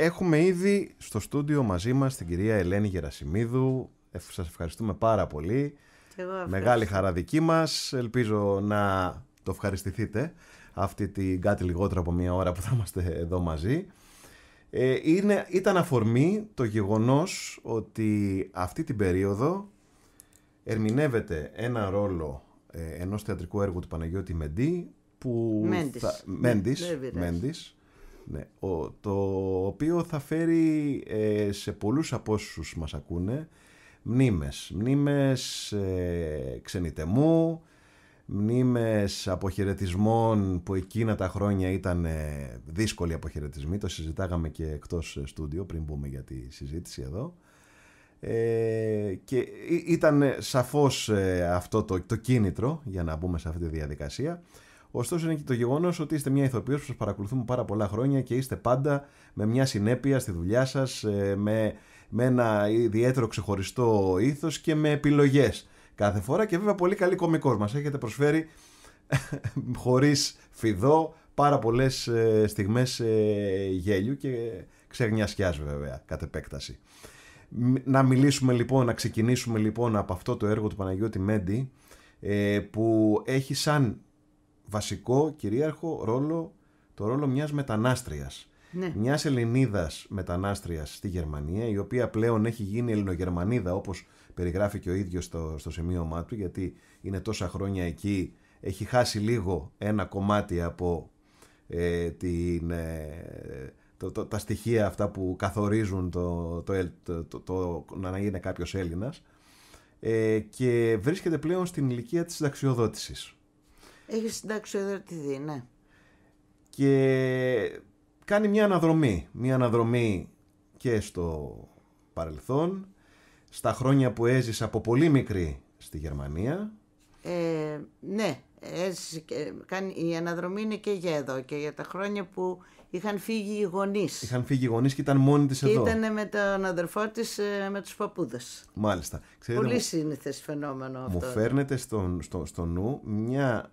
Έχουμε ήδη στο στούντιο μαζί μας την κυρία Ελένη Γερασιμίδου. Ε, σας ευχαριστούμε πάρα πολύ. Μεγάλη χαρά δική μας. Ελπίζω να το ευχαριστηθείτε αυτή την κάτι λιγότερο από μία ώρα που θα είμαστε εδώ μαζί. Ε, είναι, ήταν αφορμή το γεγονός ότι αυτή την περίοδο ερμηνεύεται ένα ρόλο ε, ενός θεατρικού έργου του Παναγιώτη Μεντή που Μέντης, Μέντης, ναι, ναι. ο, το οποίο θα φέρει ε, σε πολλούς από όσους μας ακούνε μνήμες. Μνήμες ε, ξενιτεμού, μνήμες αποχαιρετισμών που εκείνα τα χρόνια ήταν ε, δύσκολοι αποχαιρετισμοί. Το συζητάγαμε και εκτός ε, στούντιο πριν πούμε για τη συζήτηση εδώ. Ε, και ήταν σαφώς αυτό το, το κίνητρο για να μπούμε σε αυτή τη διαδικασία. Ωστόσο, είναι και το γεγονός ότι είστε μια ηθοποιός που σας παρακολουθούμε πάρα πολλά χρόνια και είστε πάντα με μια συνέπεια στη δουλειά σας, ε, με, με ένα ιδιαίτερο ξεχωριστό ήθος και με επιλογές κάθε φορά. Και βέβαια, πολύ καλή κωμικό μας έχετε προσφέρει χωρίς φιδό πάρα πολλές ε, στιγμές ε, γέλιου και ξεγνιασιάς βέβαια κατ' επέκταση. Να μιλήσουμε λοιπόν, να ξεκινήσουμε λοιπόν από αυτό το έργο του Παναγιώτη Μέντι που έχει σαν βασικό, κυρίαρχο ρόλο, το ρόλο μιας μετανάστριας. Ναι. Μιας Ελληνίδας μετανάστριας στη Γερμανία, η οποία πλέον έχει γίνει Ελληνογερμανίδα, όπως περιγράφει και ο ίδιος στο, στο σημείωμά του, γιατί είναι τόσα χρόνια εκεί, έχει χάσει λίγο ένα κομμάτι από ε, ε, το, τα στοιχεία αυτά που καθορίζουν το, το να είναι κάποιος Έλληνας ε, και βρίσκεται πλέον στην ηλικία της συνταξιοδότησης. Έχεις συντάξει δει, ναι. Και κάνει μια αναδρομή. Μια αναδρομή και στο παρελθόν, στα χρόνια που έζησε από πολύ μικρή στη Γερμανία. Ε, ναι, έζησε, κάνει, η αναδρομή είναι και για εδώ και για τα χρόνια που Είχαν φύγει οι γονείς. Είχαν φύγει οι γονείς και ήταν μόνη τη εδώ. Ήταν με τον αδερφό της, ε, με τους παππούδες. Μάλιστα. Ξέρετε, Πολύ σύνηθες φαινόμενο αυτό. Μου ναι. φέρνετε στο, στο, στο νου μια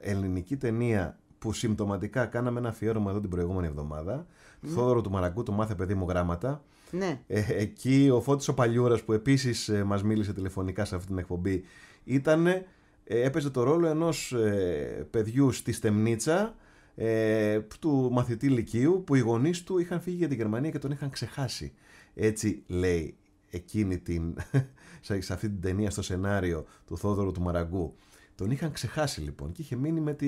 ελληνική ταινία που συμπτωματικά κάναμε ένα αφιέρωμα εδώ την προηγούμενη εβδομάδα. Mm. Θόδωρο του μαρακού το μάθε παιδί μου γράμματα. Ναι. Ε, εκεί ο Φώτης ο Παλιούρας που επίσης ε, μας μίλησε τηλεφωνικά σε αυτή την εκπομπή ήταν, ε, έπαιζε το ρόλο ενός παιδιού στη Στεμνίτσα ε, του μαθητή Λυκείου που οι γονείς του είχαν φύγει για τη Γερμανία και τον είχαν ξεχάσει. Έτσι λέει εκείνη την, σε αυτή την ταινία στο σενάριο του Θόδωρου του Μαραγκού. Τον είχαν ξεχάσει λοιπόν και είχε μείνει με τη,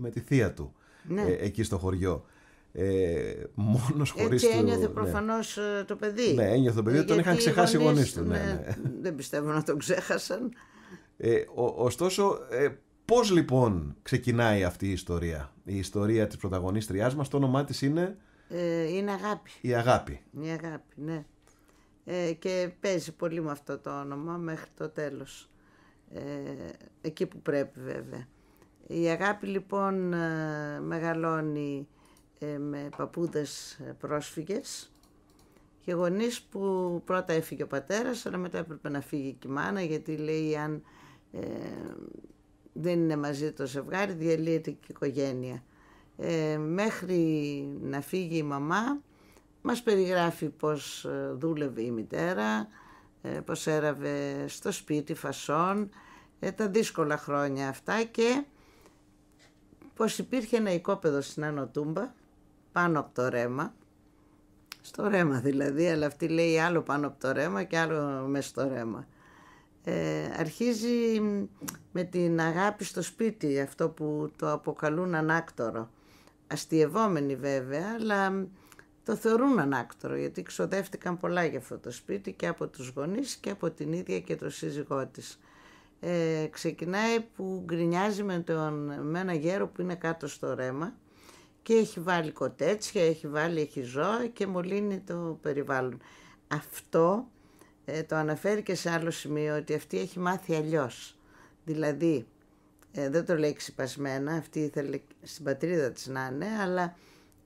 με τη θεία του ναι. Ε, εκεί στο χωριό. Ε, Μόνος ε, χωρίς. Και ένιωθε ναι. προφανώς ε, το παιδί. Ναι, ένιωθε το παιδί, Γιατί τον είχαν ξεχάσει οι γονείς του. Ναι, ναι, ναι. Δεν πιστεύω να τον ξέχασαν. Ε, ωστόσο, Πώς λοιπόν ξεκινάει αυτή η ιστορία, η ιστορία της πρωταγωνίστριάς μας, το όνομά της είναι... Ε, είναι Αγάπη. Η Αγάπη. Η Αγάπη, ναι. Ε, και παίζει πολύ με αυτό το όνομα μέχρι το τέλος. Ε, εκεί που πρέπει βέβαια. Η Αγάπη λοιπόν ε, μεγαλώνει ε, με παππούδες ε, πρόσφυγες και γονείς που πρώτα έφυγε ο πατέρας αλλά μετά έπρεπε να φύγει και η μάνα γιατί λέει αν δεν είναι μαζί το ζευγάρι, διαλύεται η οικογένεια. Ε, μέχρι να φύγει η μαμά, μας περιγράφει πώς ε, δούλευε η μητέρα, ε, πώς έραβε στο σπίτι φασόν. τα δύσκολα χρόνια αυτά και πως υπήρχε ένα οικόπεδο στην Ανωτούμπα, πάνω από το ρέμα, στο ρέμα δηλαδή, αλλά αυτή λέει άλλο πάνω από το ρέμα και άλλο μες στο ρέμα. Ε, αρχίζει με την αγάπη στο σπίτι, αυτό που το αποκαλούν ανάκτορο. Αστειευόμενοι βέβαια, αλλά το θεωρούν ανάκτορο, γιατί ξοδεύτηκαν πολλά για αυτό το σπίτι και από τους γονείς και από την ίδια και το σύζυγό της. Ε, ξεκινάει που γκρινιάζει με, τον, με ένα γέρο που είναι κάτω στο ρέμα και έχει βάλει κοτέτσια, έχει βάλει έχει ζώα και μολύνει το περιβάλλον. Αυτό ε, το αναφέρει και σε άλλο σημείο ότι αυτή έχει μάθει αλλιώς. Δηλαδή, ε, δεν το λέει ξυπασμένα, αυτή ήθελε στην πατρίδα της να είναι, αλλά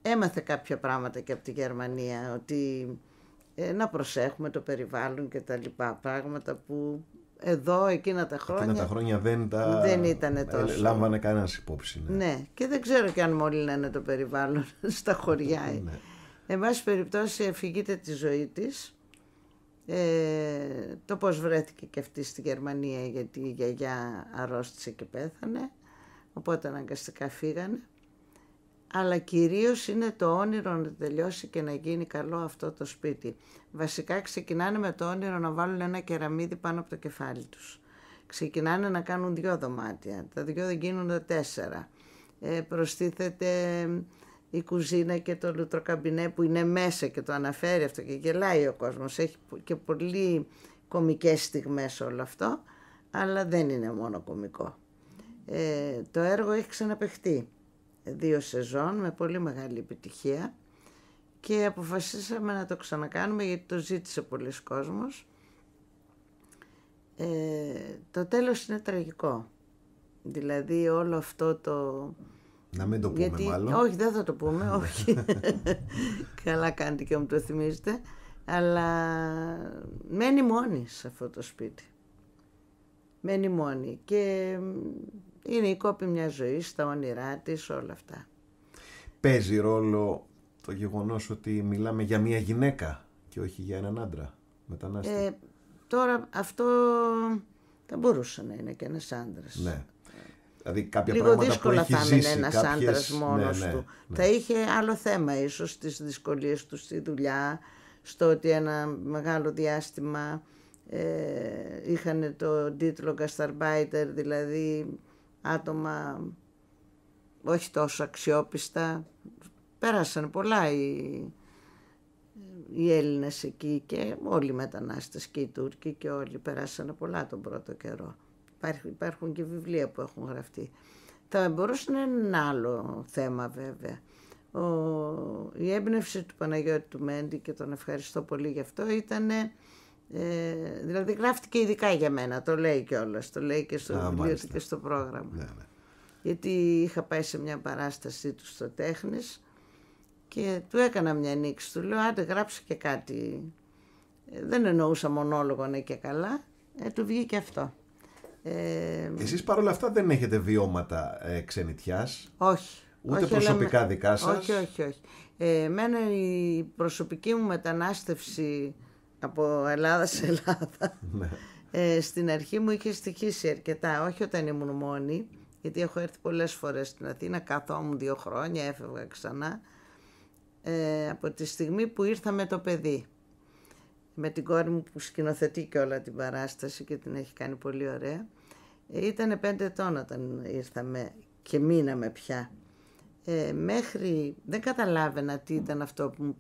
έμαθε κάποια πράγματα και από τη Γερμανία, ότι ε, να προσέχουμε το περιβάλλον και τα λοιπά πράγματα που εδώ εκείνα τα χρόνια, εκείνα τα χρόνια δεν, τα... δεν ήταν τόσο. Λάμβανε κανένας υπόψη. Ναι. ναι. και δεν ξέρω και αν να είναι το περιβάλλον στα χωριά. Ναι. Εν πάση περιπτώσει αφηγείται τη ζωή της ε, το πώς βρέθηκε και αυτή στη Γερμανία γιατί η γιαγιά αρρώστησε και πέθανε, οπότε αναγκαστικά φύγανε. Αλλά κυρίως είναι το όνειρο να τελειώσει και να γίνει καλό αυτό το σπίτι. Βασικά ξεκινάνε με το όνειρο να βάλουν ένα κεραμίδι πάνω από το κεφάλι τους. Ξεκινάνε να κάνουν δυο δωμάτια, τα δυο δεν γίνονται τέσσερα. Ε, προστίθεται η κουζίνα και το λουτροκαμπινέ που είναι μέσα και το αναφέρει αυτό και γελάει ο κόσμος. Έχει και πολύ κομικές στιγμές όλο αυτό, αλλά δεν είναι μόνο κομικό. Ε, το έργο έχει ξαναπαιχτεί δύο σεζόν με πολύ μεγάλη επιτυχία και αποφασίσαμε να το ξανακάνουμε γιατί το ζήτησε πολλοί κόσμος. Ε, το τέλος είναι τραγικό. Δηλαδή όλο αυτό το να μην το πούμε Γιατί... μάλλον. Όχι, δεν θα το πούμε, ναι. όχι. Καλά κάνετε και μου το θυμίζετε. Αλλά μένει μόνη σε αυτό το σπίτι. Μένει μόνη. Και είναι η κόπη μιας ζωής, τα όνειρά της, όλα αυτά. Παίζει ρόλο το γεγονός ότι μιλάμε για μια γυναίκα και όχι για έναν άντρα μετανάστη. Ε, τώρα αυτό θα μπορούσε να είναι και ένας άντρας. Ναι. Δηλαδή κάποια Λίγο πράγματα δύσκολα θα ένα άντρα μόνο του. Ναι. Θα είχε άλλο θέμα ίσως στις δυσκολίες του στη δουλειά, στο ότι ένα μεγάλο διάστημα ε, είχαν το τίτλο Gastarbeiter, δηλαδή άτομα όχι τόσο αξιόπιστα. Πέρασαν πολλά οι, οι Έλληνες εκεί και όλοι οι μετανάστες και οι Τούρκοι και όλοι περάσαν πολλά τον πρώτο καιρό υπάρχουν και βιβλία που έχουν γραφτεί. Θα μπορούσε να είναι ένα άλλο θέμα βέβαια. Ο, η έμπνευση του Παναγιώτη του Μέντη και τον ευχαριστώ πολύ γι' αυτό ήταν ε, δηλαδή γράφτηκε ειδικά για μένα, το λέει κιόλας, το λέει και στο βιβλίο και στο πρόγραμμα. Ναι, ναι. Γιατί είχα πάει σε μια παράστασή του στο τέχνης και του έκανα μια ανοίξη. του λέω άντε γράψε και κάτι. Ε, δεν εννοούσα μονόλογο ναι και καλά, ε, του βγήκε αυτό. Ε... Εσείς παρόλα αυτά δεν έχετε βιώματα ε, Όχι. Ούτε όχι, προσωπικά δικά σας. Όχι, όχι, όχι. Ε, εμένα η προσωπική μου μετανάστευση από Ελλάδα σε Ελλάδα ναι. ε, στην αρχή μου είχε στοιχήσει αρκετά. Όχι όταν ήμουν μόνη, γιατί έχω έρθει πολλές φορές στην Αθήνα, καθόμουν δύο χρόνια, έφευγα ξανά. Ε, από τη στιγμή που ήρθα με το παιδί με την κόρη μου που σκηνοθετεί και όλα την παράσταση και την έχει κάνει πολύ ωραία. Ε, ήτανε πέντε ετών όταν ήρθαμε και μείναμε πια. Ε, μέχρι δεν καταλάβαινα τι ήταν αυτό που μου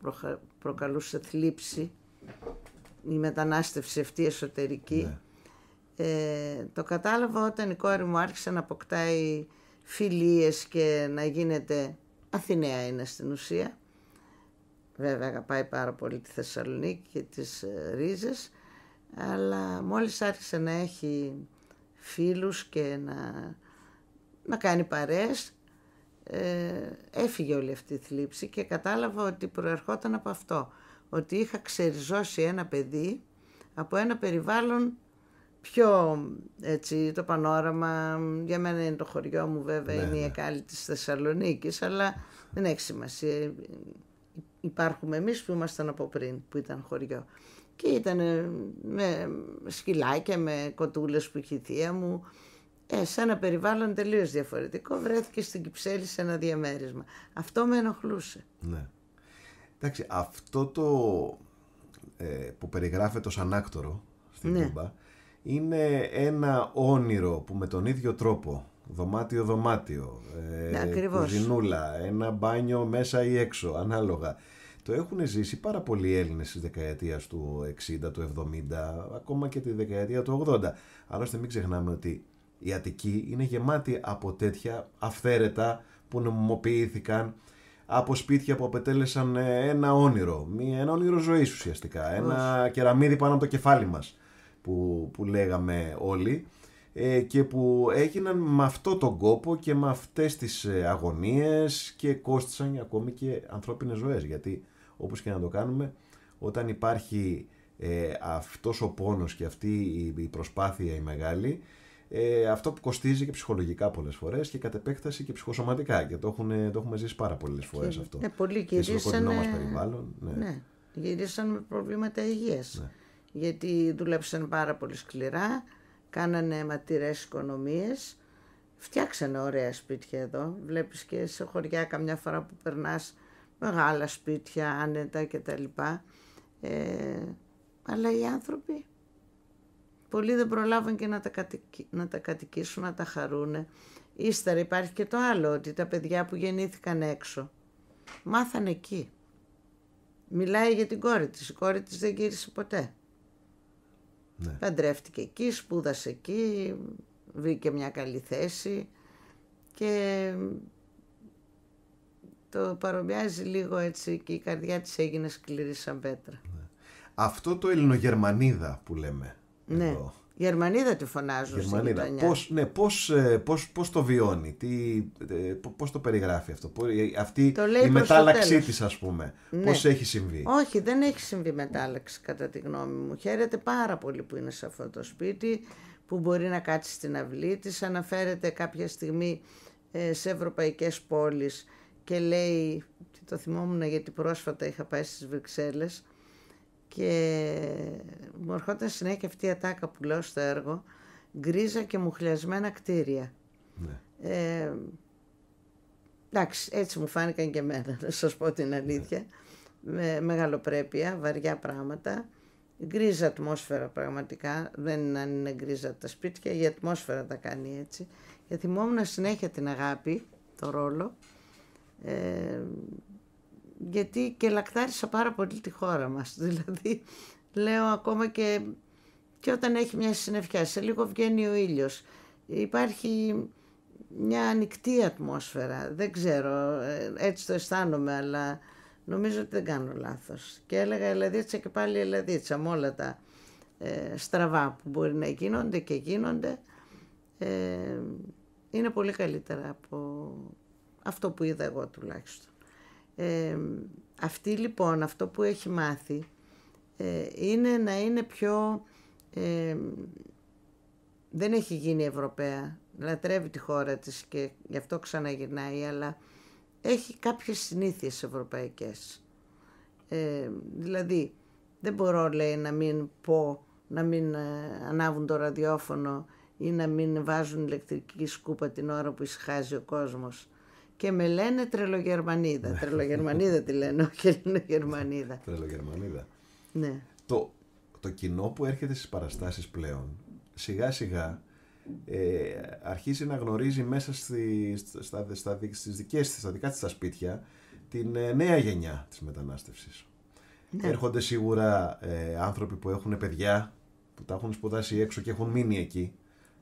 προκαλούσε θλίψη, η μετανάστευση αυτή εσωτερική. Ναι. Ε, το κατάλαβα όταν η κόρη μου άρχισε να αποκτάει φιλίες και να γίνεται Αθηναία είναι στην ουσία Βέβαια αγαπάει πάρα πολύ τη Θεσσαλονίκη και τις ε, ρίζες, αλλά μόλις άρχισε να έχει φίλους και να, να κάνει παρέες, ε, έφυγε όλη αυτή η θλίψη και κατάλαβα ότι προερχόταν από αυτό. Ότι είχα ξεριζώσει ένα παιδί από ένα περιβάλλον πιο έτσι το πανόραμα, για μένα είναι το χωριό μου βέβαια, ναι, είναι η ναι. Εκάλη της Θεσσαλονίκης, αλλά δεν έχει σημασία υπάρχουμε εμείς που ήμασταν από πριν, που ήταν χωριό. Και ήταν ε, με σκυλάκια, με κοτούλες που είχε η θεία μου, ε, σε ένα περιβάλλον τελείως διαφορετικό, βρέθηκε στην Κυψέλη σε ένα διαμέρισμα. Αυτό με ενοχλούσε. Ναι. Εντάξει, αυτό το ε, που περιγράφεται ως ανάκτορο στην ναι. είναι ένα όνειρο που με τον ίδιο τρόπο Δωμάτιο-δωμάτιο. Ναι, ε, κουζινούλα. Ένα μπάνιο μέσα ή έξω, ανάλογα. Το έχουν ζήσει πάρα πολλοί Έλληνες τη δεκαετία του 60, του 70, ακόμα και τη δεκαετία του 80. Άλλωστε μην ξεχνάμε ότι η Αττική είναι γεμάτη από τέτοια αυθαίρετα που νομοποιήθηκαν από σπίτια που αποτελέσαν ε, ένα όνειρο, ένα όνειρο ζωής ουσιαστικά, ένα κεραμίδι πάνω από το κεφάλι μας που, που λέγαμε όλοι. Ε, και που έγιναν με αυτό τον κόπο και με αυτές τις ε, αγωνίες και κόστησαν ακόμη και ανθρώπινες ζωές γιατί όπως και να το κάνουμε όταν υπάρχει ε, αυτός ο πόνος και αυτή η προσπάθεια η μεγάλη ε, αυτό που κοστίζει και ψυχολογικά πολλές φορές και κατ' επέκταση και ψυχοσωματικά και το, έχουν, το έχουμε ζήσει πάρα πολλές φορές αυτό ναι, πολύ και στο μας περιβάλλον ναι. ναι γυρίσαν με προβλήματα υγείας ναι. γιατί δούλεψαν πάρα πολύ σκληρά κάνανε αιματηρές οικονομίες, φτιάξανε ωραία σπίτια εδώ. Βλέπεις και σε χωριά καμιά φορά που περνάς μεγάλα σπίτια, άνετα κτλ. Ε, αλλά οι άνθρωποι, πολλοί δεν προλάβαν και να τα, κατοικ... να τα κατοικήσουν, να τα χαρούνε. Ύστερα υπάρχει και το άλλο, ότι τα παιδιά που γεννήθηκαν έξω, μάθανε εκεί. Μιλάει για την κόρη της, η κόρη της δεν γύρισε ποτέ. Ναι. Παντρεύτηκε εκεί, σπούδασε εκεί, βρήκε μια καλή θέση και το παρομοιάζει λίγο έτσι και η καρδιά της έγινε σκληρή σαν πέτρα. Ναι. Αυτό το ελληνογερμανίδα που λέμε ναι. εδώ Γερμανίδα τη φωνάζουν. Γερμανίδα. Πώς, ναι, πώς, ε, πώς, πώς το βιώνει, τι, ε, πώς το περιγράφει αυτό, ε, αυτή η μετάλλαξή της ας πούμε, ναι. πώς έχει συμβεί. Όχι, δεν έχει συμβεί μετάλλαξη κατά τη γνώμη μου. Χαίρεται πάρα πολύ που είναι σε αυτό το σπίτι, που μπορεί να κάτσει στην αυλή της, αναφέρεται κάποια στιγμή σε ευρωπαϊκές πόλεις και λέει, το θυμόμουν γιατί πρόσφατα είχα πάει στις Βρυξέλλες, και μου ερχόταν συνέχεια αυτή η ατάκα που λέω στο έργο, γκρίζα και μουχλιασμένα κτίρια. Ναι. Ε, εντάξει, έτσι μου φάνηκαν και εμένα, να σας πω την αλήθεια. Ναι. Με μεγαλοπρέπεια, βαριά πράγματα. Γκρίζα ατμόσφαιρα πραγματικά, δεν είναι αν είναι γκρίζα τα σπίτια, η ατμόσφαιρα τα κάνει έτσι. Και θυμόμουν συνέχεια την αγάπη, το ρόλο. Ε, γιατί και λακτάρισα πάρα πολύ τη χώρα μας. Δηλαδή, λέω ακόμα και, και όταν έχει μια συννεφιά, σε λίγο βγαίνει ο ήλιος. Υπάρχει μια ανοιχτή ατμόσφαιρα, δεν ξέρω, ε, έτσι το αισθάνομαι, αλλά νομίζω ότι δεν κάνω λάθος. Και έλεγα ελαδίτσα και πάλι ελαδίτσα, με όλα τα ε, στραβά που μπορεί να γίνονται και γίνονται. Ε, είναι πολύ καλύτερα από αυτό που είδα εγώ τουλάχιστον αυτή λοιπόν αυτό που έχει μάθει ε, είναι να είναι πιο... δεν έχει γίνει Ευρωπαία, λατρεύει τη χώρα της και γι' αυτό ξαναγυρνάει, αλλά έχει κάποιες συνήθειες ευρωπαϊκές. δηλαδή, δεν μπορώ λέει να μην πω, να μην ε, ανάβουν το ραδιόφωνο ή να μην βάζουν ηλεκτρική σκούπα την ώρα που ησυχάζει ο κόσμος και με λένε τρελογερμανίδα. Ναι. τρελογερμανίδα τη λένε, όχι γερμανίδα. τρελογερμανίδα. Ναι. Το, το κοινό που έρχεται στις παραστάσεις πλέον, σιγά σιγά ε, αρχίζει να γνωρίζει μέσα στη, στα, στα, στις δικές, στα δικά της τα σπίτια την ε, νέα γενιά της μετανάστευσης. Ναι. Έρχονται σίγουρα ε, άνθρωποι που έχουν παιδιά, που τα έχουν σπουδάσει έξω και έχουν μείνει εκεί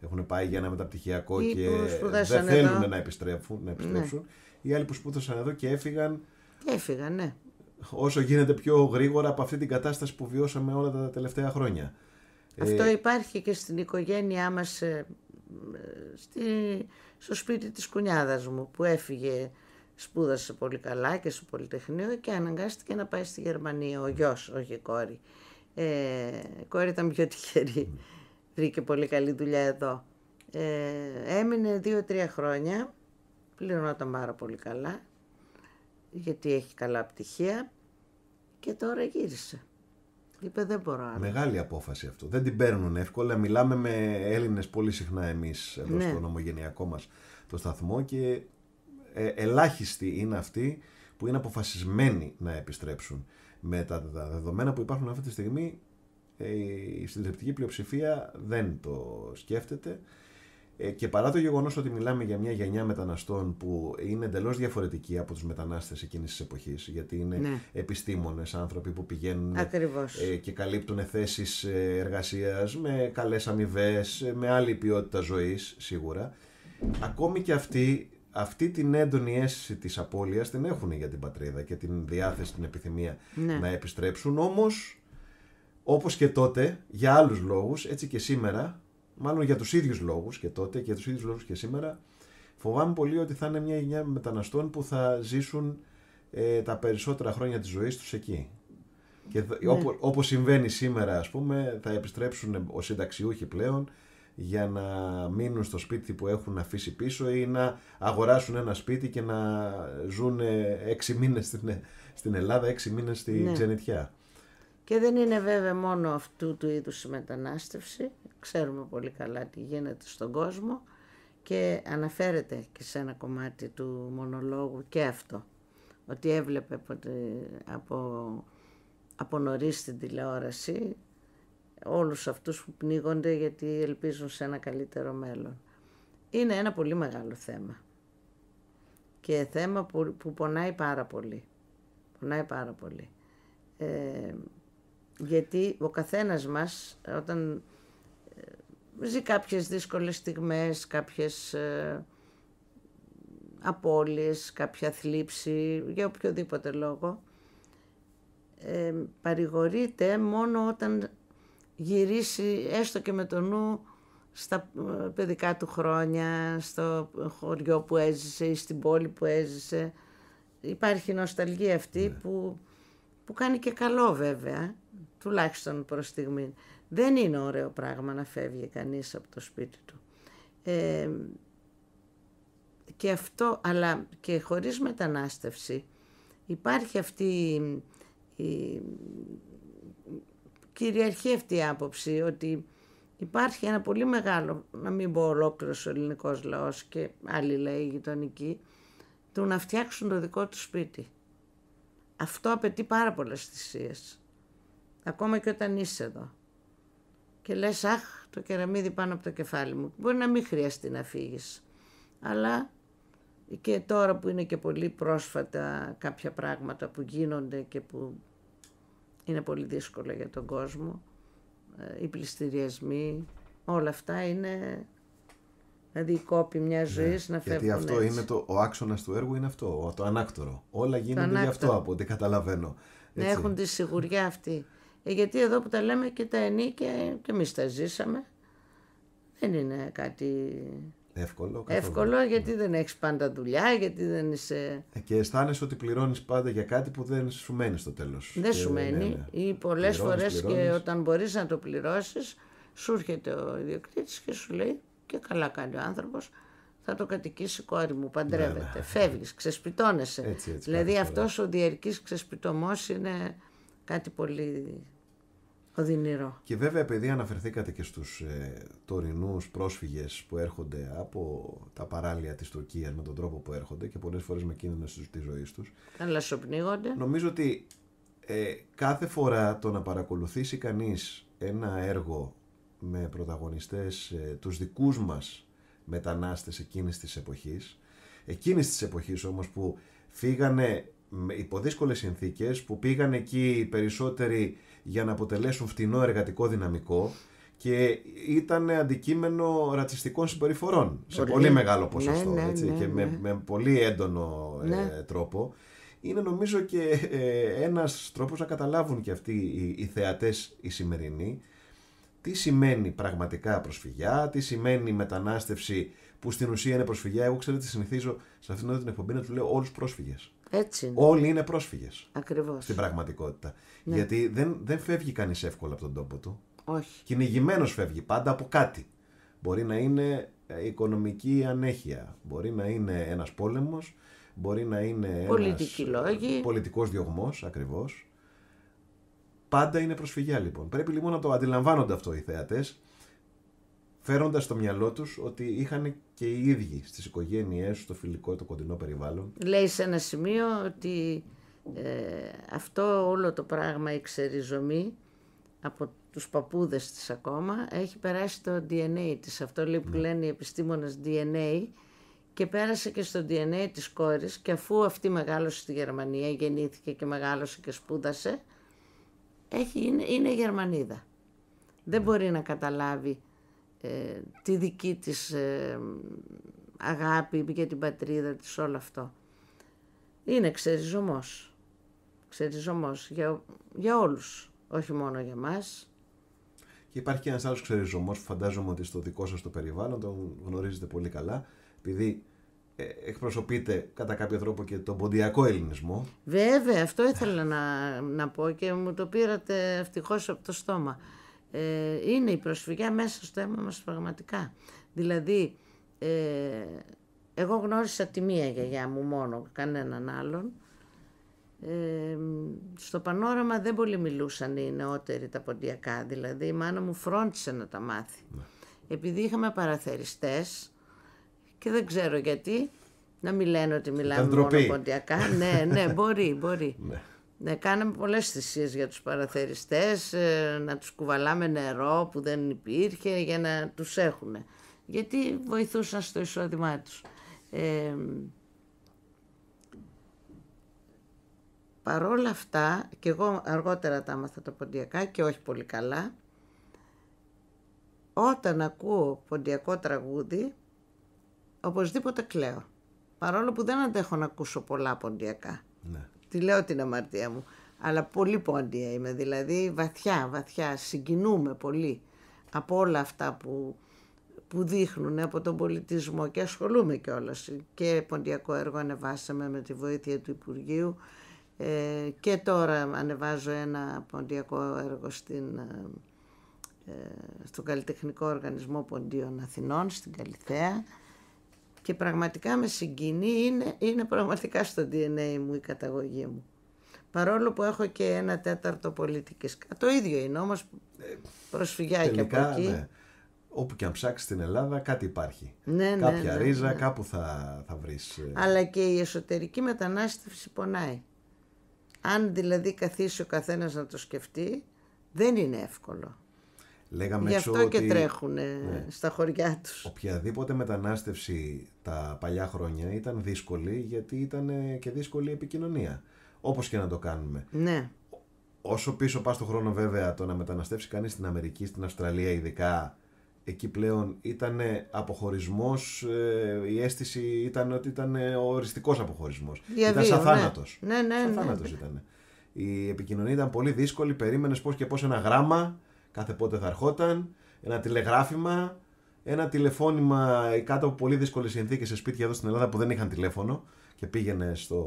έχουν πάει για ένα μεταπτυχιακό και δεν θέλουν να επιστρέψουν. Να ναι. επιστρέψουν. Οι άλλοι που σπούδασαν εδώ και έφυγαν. Έφυγαν, ναι. Όσο γίνεται πιο γρήγορα από αυτή την κατάσταση που βιώσαμε όλα τα τελευταία χρόνια. Αυτό ε, υπάρχει και στην οικογένειά μας, ε, στη... στο σπίτι της κουνιάδας μου που έφυγε, σπούδασε πολύ καλά και στο Πολυτεχνείο και αναγκάστηκε να πάει στη Γερμανία ο γιος, όχι η κόρη. Ε, η κόρη ήταν πιο τυχερή βρήκε πολύ καλή δουλειά εδώ. Ε, έμεινε δύο-τρία χρόνια, τα πάρα πολύ καλά, γιατί έχει καλά πτυχία και τώρα γύρισε. Είπε δεν μπορώ άλλο. Μεγάλη απόφαση αυτό. Δεν την παίρνουν εύκολα. Μιλάμε με Έλληνες πολύ συχνά εμείς εδώ ναι. στον ομογενειακό μας το σταθμό και ε, ελάχιστοι είναι αυτοί που είναι αποφασισμένοι να επιστρέψουν με τα δεδομένα που υπάρχουν αυτή τη στιγμή ε, η συντριπτική πλειοψηφία δεν το σκέφτεται ε, και παρά το γεγονός ότι μιλάμε για μια γενιά μεταναστών που είναι εντελώς διαφορετική από τους μετανάστες εκείνης της εποχής γιατί είναι ναι. επιστήμονες άνθρωποι που πηγαίνουν ε, και καλύπτουν θέσεις εργασίας με καλές αμοιβές, με άλλη ποιότητα ζωής σίγουρα ακόμη και αυτοί αυτή την έντονη αίσθηση της απώλειας την έχουν για την πατρίδα και την διάθεση, την επιθυμία ναι. να επιστρέψουν όμως όπως και τότε, για άλλους λόγους, έτσι και σήμερα, μάλλον για τους ίδιους λόγους και τότε και για τους ίδιους λόγους και σήμερα, φοβάμαι πολύ ότι θα είναι μια γενιά μεταναστών που θα ζήσουν ε, τα περισσότερα χρόνια της ζωής τους εκεί. Και ναι. όπως, όπως συμβαίνει σήμερα, ας πούμε, θα επιστρέψουν ως συνταξιούχοι πλέον για να μείνουν στο σπίτι που έχουν αφήσει πίσω ή να αγοράσουν ένα σπίτι και να ζουν έξι μήνες στην, στην Ελλάδα, έξι μήνες στη ναι. ξενιτιά. Και δεν είναι βέβαια μόνο αυτού του είδους η μετανάστευση, ξέρουμε πολύ καλά τι γίνεται στον κόσμο και αναφέρεται και σε ένα κομμάτι του μονολόγου και αυτό, ότι έβλεπε από, από, από νωρίς την τηλεόραση όλους αυτούς που πνίγονται γιατί ελπίζουν σε ένα καλύτερο μέλλον. Είναι ένα πολύ μεγάλο θέμα και θέμα που, που πονάει πάρα πολύ. Πονάει πάρα πολύ. Ε, γιατί ο καθένας μας ε, όταν ε, ζει κάποιες δύσκολες στιγμές, κάποιες ε, απώλειες, κάποια θλίψη, για οποιοδήποτε λόγο, παρηγορείται μόνο όταν γυρίσει έστω και με το νου στα παιδικά του χρόνια, στο χωριό που έζησε ή στην πόλη που έζησε. Υπάρχει η νοσταλγία υπαρχει νοσταλγια αυτη ναι. που, που κάνει και καλό βέβαια τουλάχιστον προς στιγμή. Δεν είναι ωραίο πράγμα να φεύγει κανείς από το σπίτι του. Ε, και αυτό, αλλά και χωρίς μετανάστευση υπάρχει αυτή η, κυριαρχή αυτή η άποψη ότι υπάρχει ένα πολύ μεγάλο, να μην πω ολόκληρος ο ελληνικός λαός και άλλοι λαοί γειτονικοί, του να φτιάξουν το δικό του σπίτι. Αυτό απαιτεί πάρα πολλές θυσίες ακόμα και όταν είσαι εδώ. Και λες αχ το κεραμίδι πάνω από το κεφάλι μου. Μπορεί να μην χρειαστεί να φύγεις. Αλλά και τώρα που είναι και πολύ πρόσφατα κάποια πράγματα που γίνονται και που είναι πολύ δύσκολα για τον κόσμο, ε, οι πληστηριασμοί, όλα αυτά είναι Δηλαδή η κόπη μιας ναι, ζωής να φεύγουν. Γιατί αυτό έτσι. είναι το, ο άξονας του έργου, είναι αυτό, το ανάκτορο. Όλα γίνονται γι' αυτό από ό,τι καταλαβαίνω. Να έχουν τη σιγουριά αυτή. Ε, γιατί εδώ που τα λέμε και τα ενίκια και εμείς τα ζήσαμε, δεν είναι κάτι εύκολο. Εύκολο ναι. γιατί δεν έχεις πάντα δουλειά, γιατί δεν είσαι. Ε, και αισθάνεσαι ότι πληρώνεις πάντα για κάτι που δεν σου μένει στο τέλος. Δεν σου ναι, ναι, μένει. Ναι, ναι. Ή πολλές φορές και όταν μπορείς να το πληρώσεις σου έρχεται ο ιδιοκτήτης και σου λέει και καλά κάνει ο άνθρωπος. Θα το κατοικήσει η κόρη μου, παντρεύεται. Ναι, Φεύγεις, ξεσπιτώνεσαι. Έτσι, έτσι, δηλαδή αυτό ο διαρκής ξεσπιτωμός είναι κάτι πολύ οδυνηρό. Και βέβαια επειδή αναφερθήκατε και στους ε, τωρινούς πρόσφυγες που έρχονται από τα παράλια της Τουρκίας με τον τρόπο που έρχονται και πολλές φορές με κίνδυνο της ζωής τους. σοπνίγονται. Νομίζω ότι ε, κάθε φορά το να παρακολουθήσει κανείς ένα έργο με πρωταγωνιστές ε, τους δικούς μας μετανάστες εκείνης της εποχής, εκείνης της εποχής όμως που φύγανε υπό δύσκολες συνθήκες που πήγαν εκεί οι περισσότεροι για να αποτελέσουν φτηνό εργατικό δυναμικό και ήταν αντικείμενο ρατσιστικών συμπεριφορών σε πολύ μεγάλο ποσοστό ναι, ναι έτσι, ναι, και με, ναι. με πολύ έντονο ε, τρόπο. Είναι νομίζω και ε, ένας τρόπος να καταλάβουν και αυτοί οι, οι θεατές οι σημερινοί τι σημαίνει πραγματικά προσφυγιά, τι σημαίνει μετανάστευση που στην ουσία είναι προσφυγιά. Εγώ ξέρετε συνηθίζω σε αυτήν την εκπομπή να του λέω όλους πρόσφυγες. Όλοι είναι πρόσφυγες. Ακριβώς. Στην πραγματικότητα. Ναι. Γιατί δεν, δεν φεύγει κανείς εύκολα από τον τόπο του. Όχι. Κυνηγημένος φεύγει πάντα από κάτι. Μπορεί να είναι ε, οικονομική ανέχεια. Μπορεί να είναι ένας πόλεμος. Μπορεί να είναι λόγοι. Πολιτικός διωγμός Πάντα είναι προσφυγιά λοιπόν. Πρέπει λοιπόν να το αντιλαμβάνονται αυτό οι θεατές φέροντας στο μυαλό τους ότι είχαν και οι ίδιοι στις οικογένειές τους το φιλικό, το κοντινό περιβάλλον. Λέει σε ένα σημείο ότι ε, αυτό όλο το πράγμα εξεριζωμή από τους παππούδες της ακόμα έχει περάσει το DNA της αυτό λέει που ναι. λένε οι επιστήμονες DNA και πέρασε και στο DNA της κόρης και αφού αυτή μεγάλωσε στη Γερμανία γεννήθηκε και μεγάλωσε και σπούδασε είναι, είναι Γερμανίδα δεν ναι. μπορεί να καταλάβει ε, τη δική της ε, αγάπη για την πατρίδα της, όλο αυτό. Είναι ξεριζωμός. Ξεριζωμός για, για όλους, όχι μόνο για μας. υπάρχει και ένας άλλος ξεριζωμός που φαντάζομαι ότι στο δικό σας το περιβάλλον τον γνωρίζετε πολύ καλά, επειδή ε, εκπροσωπείτε κατά κάποιο τρόπο και τον ποντιακό ελληνισμό. Βέβαια, αυτό ήθελα να, να πω και μου το πήρατε ευτυχώς από το στόμα. Ε, είναι η προσφυγιά μέσα στο αίμα μας πραγματικά. Δηλαδή, ε, εγώ γνώρισα τη μία γιαγιά μου μόνο, κανέναν άλλον. Ε, στο πανόραμα δεν πολύ μιλούσαν οι νεότεροι τα ποντιακά, δηλαδή η μάνα μου φρόντισε να τα μάθει. Ναι. Επειδή είχαμε παραθεριστές και δεν ξέρω γιατί, να μην λένε ότι μιλάμε μόνο ποντιακά. ναι, ναι, μπορεί, μπορεί. Ναι. Ναι, κάναμε πολλές θυσίες για τους παραθεριστές, ε, να τους κουβαλάμε νερό που δεν υπήρχε για να τους έχουν. Γιατί βοηθούσαν στο εισόδημά τους. Ε, παρόλα αυτά, και εγώ αργότερα τα άμαθα τα ποντιακά και όχι πολύ καλά, όταν ακούω ποντιακό τραγούδι, οπωσδήποτε κλαίω. Παρόλο που δεν αντέχω να ακούσω πολλά ποντιακά. Ναι τη λέω την αμαρτία μου. Αλλά πολύ πόντια είμαι, δηλαδή βαθιά, βαθιά, συγκινούμε πολύ από όλα αυτά που, που δείχνουν από τον πολιτισμό και ασχολούμαι κιόλας. Και ποντιακό έργο ανεβάσαμε με τη βοήθεια του Υπουργείου ε, και τώρα ανεβάζω ένα ποντιακό έργο στην, ε, ε, στο Καλλιτεχνικό Οργανισμό Ποντίων Αθηνών, στην Καλυθέα και πραγματικά με συγκινεί, είναι, είναι πραγματικά στο DNA μου η καταγωγή μου. Παρόλο που έχω και ένα τέταρτο πολιτικής. Το ίδιο είναι όμως ε, και από εκεί. Ναι. Όπου και αν ψάξεις στην Ελλάδα κάτι υπάρχει. Ναι, ναι Κάποια ναι, ρίζα ναι. κάπου θα, θα βρεις. Ε. Αλλά και η εσωτερική μετανάστευση πονάει. Αν δηλαδή καθίσει ο καθένας να το σκεφτεί, δεν είναι εύκολο. Λέγαμε Γι' αυτό και ότι... τρέχουν ναι. στα χωριά τους. Οποιαδήποτε μετανάστευση τα παλιά χρόνια ήταν δύσκολη γιατί ήταν ε, και δύσκολη η επικοινωνία. Όπως και να το κάνουμε. Ναι. Όσο πίσω πας στον χρόνο βέβαια το να μεταναστεύσει κανείς στην Αμερική, στην Αυστραλία ειδικά, εκεί πλέον ήταν αποχωρισμός ε, η αίσθηση ήταν ότι ήταν ε, ο οριστικός αποχωρισμός. ήταν σαν ναι. θάνατος. Ναι, ναι, Σαν ναι. θάνατος ήταν. Η επικοινωνία ήταν πολύ δύσκολη, περίμενες πώς και πώς ένα γράμμα κάθε πότε θα ερχόταν, ένα τηλεγράφημα, ένα τηλεφώνημα ε, κάτω από πολύ δύσκολες συνθήκες σε σπίτια εδώ στην Ελλάδα που δεν είχαν τηλέφωνο και πήγαινε στο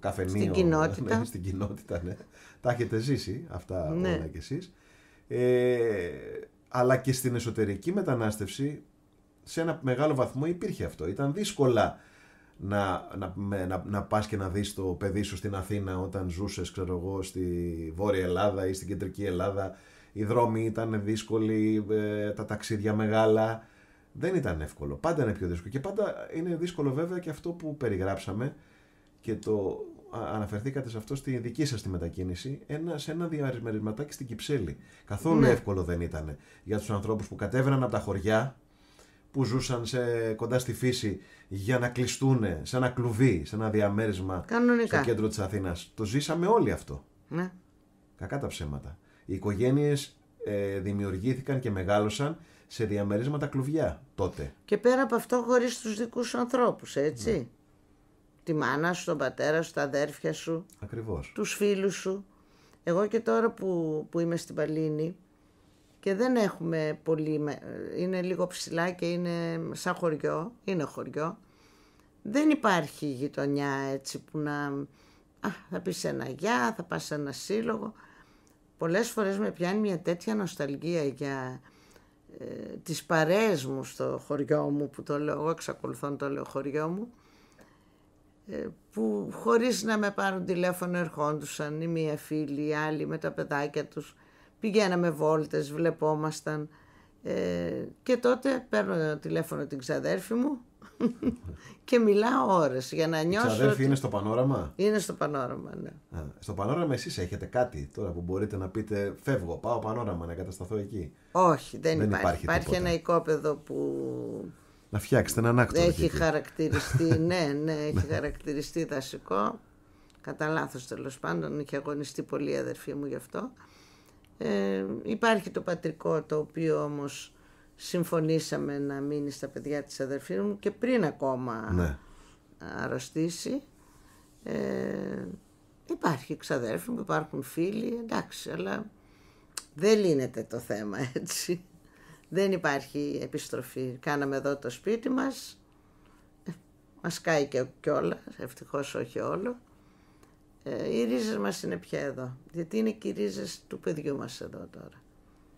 καφενείο. Ναι, στην κοινότητα. Ναι, Τα έχετε ζήσει αυτά ναι. όλα κι εσείς. Ε, αλλά και στην εσωτερική μετανάστευση σε ένα μεγάλο βαθμό υπήρχε αυτό. Ήταν δύσκολα να, να, να, να πας και να δεις το παιδί σου στην Αθήνα όταν ζούσες, ξέρω εγώ, στη Βόρεια Ελλάδα ή στην Κεντρική Ελλάδα οι δρόμοι ήταν δύσκολοι, ε, τα ταξίδια μεγάλα. Δεν ήταν εύκολο. Πάντα είναι πιο δύσκολο. Και πάντα είναι δύσκολο βέβαια και αυτό που περιγράψαμε και το αναφερθήκατε σε αυτό στη δική σας τη μετακίνηση, ένα, σε ένα διαμερισματάκι στην Κυψέλη. Καθόλου ναι. εύκολο δεν ήταν για τους ανθρώπους που κατέβαιναν από τα χωριά, που ζούσαν κοντά στη φύση για να κλειστούν σε ένα κλουβί, σε ένα διαμέρισμα στο κέντρο της Αθήνας. Το ζήσαμε όλοι αυτό. Ναι. Κακά τα ψέματα. Οι οικογένειες ε, δημιουργήθηκαν και μεγάλωσαν σε διαμερίσματα κλουβιά τότε. Και πέρα από αυτό χωρίς τους δικούς ανθρώπους, έτσι. Ναι. Τη μάνα σου, τον πατέρα σου, τα αδέρφια σου. Ακριβώς. Τους φίλους σου. Εγώ και τώρα που, που είμαι στην Παλίνη και δεν έχουμε πολύ, είναι λίγο ψηλά και είναι σαν χωριό, είναι χωριό. Δεν υπάρχει γειτονιά έτσι που να, α, θα πεις ένα γεια, θα πας σε ένα σύλλογο πολλές φορές με πιάνει μια τέτοια νοσταλγία για ε, τις παρέες μου στο χωριό μου που το λέω εγώ εξακολουθώ το λέω χωριό μου ε, που χωρίς να με πάρουν τηλέφωνο ερχόντουσαν η μία φίλη η άλλη με τα παιδάκια τους πηγαίναμε βόλτες, βλεπόμασταν ε, και τότε παίρνω τηλέφωνο την ξαδέρφη μου και μιλάω ώρες για να νιώσω. Ξαδέρφη ότι... είναι στο πανόραμα. Είναι στο πανόραμα, ναι. Α, στο πανόραμα εσείς έχετε κάτι τώρα που μπορείτε να πείτε φεύγω, πάω πανόραμα να κατασταθώ εκεί. Όχι, δεν, υπάρχει. Υπάρχει, ένα οικόπεδο που... Να φτιάξετε έναν άκτορα. Έχει δηλαδή. χαρακτηριστεί, ναι, ναι, έχει ναι. χαρακτηριστεί δασικό. Κατά λάθος τέλος πάντων, είχε αγωνιστεί πολύ η αδερφή μου γι' αυτό. Ε, υπάρχει το πατρικό το οποίο όμως συμφωνήσαμε να μείνει στα παιδιά της αδερφή μου και πριν ακόμα ναι. αρρωστήσει. Ε, υπάρχει ξαδέρφη μου, υπάρχουν φίλοι, εντάξει, αλλά δεν λύνεται το θέμα έτσι. Δεν υπάρχει επιστροφή. Κάναμε εδώ το σπίτι μας, ε, μας κάει και κιόλα, ευτυχώς όχι όλο. Ε, οι ρίζες μας είναι πια εδώ, γιατί είναι και οι ρίζες του παιδιού μας εδώ τώρα.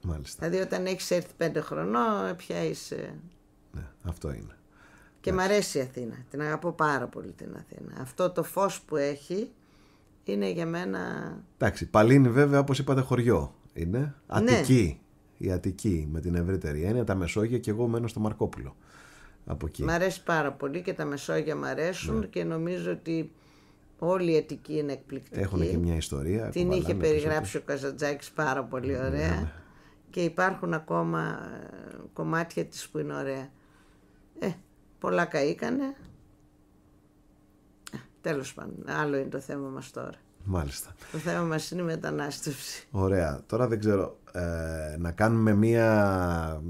Μάλιστα. Δηλαδή όταν έχεις έρθει πέντε χρονών πια είσαι... Ναι, αυτό είναι. Και μ' αρέσει η Αθήνα. Την αγαπώ πάρα πολύ την Αθήνα. Αυτό το φως που έχει είναι για μένα... Εντάξει, Παλίνη βέβαια όπως είπατε χωριό είναι. Ναι. Αττική. Ναι. Η Αττική με την ευρύτερη έννοια, τα Μεσόγεια και εγώ μένω στο Μαρκόπουλο. Από εκεί. Μ' αρέσει πάρα πολύ και τα Μεσόγεια μ' αρέσουν ναι. και νομίζω ότι όλη η Αττική είναι εκπληκτική. Έχουν και μια ιστορία. Την είχε περιγράψει ο Καζαντζάκης πάρα πολύ ωραία. Ναι, ναι και υπάρχουν ακόμα ε, κομμάτια της που είναι ωραία. Ε, πολλά καήκανε. Ε, τέλος πάντων, άλλο είναι το θέμα μας τώρα. Μάλιστα. Το θέμα μας είναι η μετανάστευση. Ωραία. Τώρα δεν ξέρω, ε, να κάνουμε μία